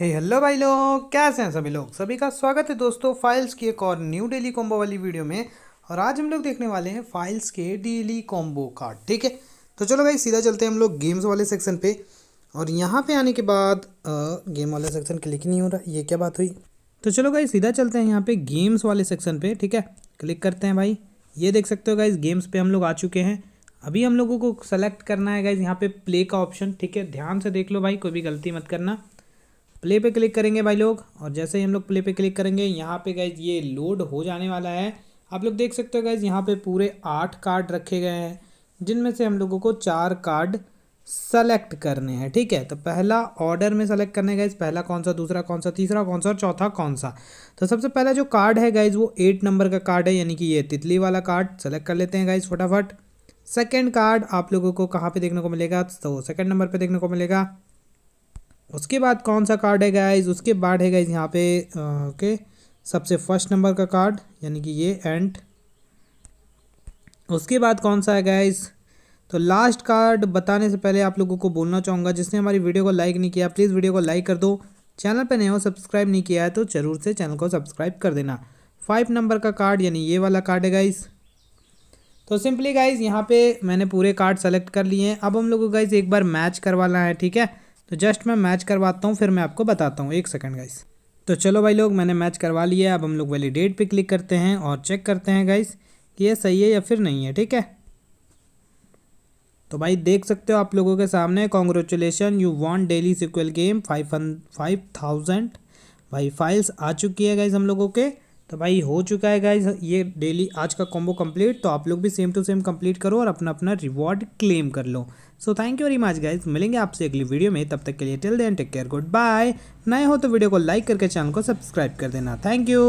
हे hey, hello भाई लोग कैसे हैं सभी लोग सभी का स्वागत है दोस्तों फाइल्स की एक और न्यू डेली कॉम्बो वाली वीडियो में और आज हम लोग देखने वाले हैं फाइल्स के डेली कॉम्बो कार्ड ठीक है तो चलो भाई सीधा चलते हैं हम लोग गेम्स वाले सेक्शन पे और यहाँ पे आने के बाद आ, गेम वाले सेक्शन क्लिक नहीं हो रहा ये क्या बात हुई तो चलो भाई सीधा चलते हैं यहाँ पर गेम्स वाले सेक्शन पर ठीक है क्लिक करते हैं भाई ये देख सकते हो गाइज गेम्स पर हम लोग आ चुके हैं अभी हम लोगों को सेलेक्ट करना है गाइज यहाँ पर प्ले का ऑप्शन ठीक है ध्यान से देख लो भाई कोई भी गलती मत करना प्ले पे क्लिक करेंगे भाई लोग और जैसे ही हम लोग प्ले पे क्लिक करेंगे यहाँ पे गैज ये लोड हो जाने वाला है आप लोग देख सकते हो गैज यहाँ पे पूरे आठ कार्ड रखे गए हैं जिनमें से हम लोगों को चार कार्ड सेलेक्ट करने हैं ठीक है तो पहला ऑर्डर में सेलेक्ट करने गए पहला कौन सा दूसरा कौन सा तीसरा कौन सा और चौथा कौन सा तो सबसे पहला जो कार्ड है गाइज वो एट नंबर का कार्ड है यानी कि ये तितली वाला कार्ड सेलेक्ट कर लेते हैं गाइज फटाफट सेकेंड कार्ड आप लोगों को कहाँ पे देखने को मिलेगा तो सेकेंड नंबर पे देखने को मिलेगा उसके बाद कौन सा कार्ड है गाइज उसके बाद है गाइज यहाँ पे ओके सबसे फर्स्ट नंबर का कार्ड यानी कि ये एंड उसके बाद कौन सा है गाइज तो लास्ट कार्ड बताने से पहले आप लोगों को बोलना चाहूँगा जिसने हमारी वीडियो को लाइक नहीं किया प्लीज़ वीडियो को लाइक कर दो चैनल पर नहीं हो सब्सक्राइब नहीं किया है तो ज़रूर से चैनल को सब्सक्राइब कर देना फाइव नंबर का कार्ड यानी ये वाला कार्ड है गाइज़ तो सिंपली गाइज यहाँ पे मैंने पूरे कार्ड सेलेक्ट कर लिए हैं अब हम लोग को गाइज एक बार मैच करवाना है ठीक है तो जस्ट मैं मैच करवाता हूँ फिर मैं आपको बताता हूँ एक सेकेंड गाइस तो चलो भाई लोग मैंने मैच करवा लिया अब हम लोग वैलिडेट पे क्लिक करते हैं और चेक करते हैं गाइस कि ये सही है या फिर नहीं है ठीक है तो भाई देख सकते हो आप लोगों के सामने congratulation you won daily sequel game five five thousand भाई फाइल्स आ चुकी है गाइज हम लोगों के तो भाई हो चुका है गाइज ये डेली आज का कॉम्बो कंप्लीट तो आप लोग भी सेम टू सेम कंप्लीट करो और अपना अपना रिवॉर्ड क्लेम कर लो so thank you very much guys मिलेंगे आपसे अगली वीडियो में तब तक के लिए till then take care goodbye नए हो तो वीडियो को लाइक करके चैनल को सब्सक्राइब कर देना थैंक यू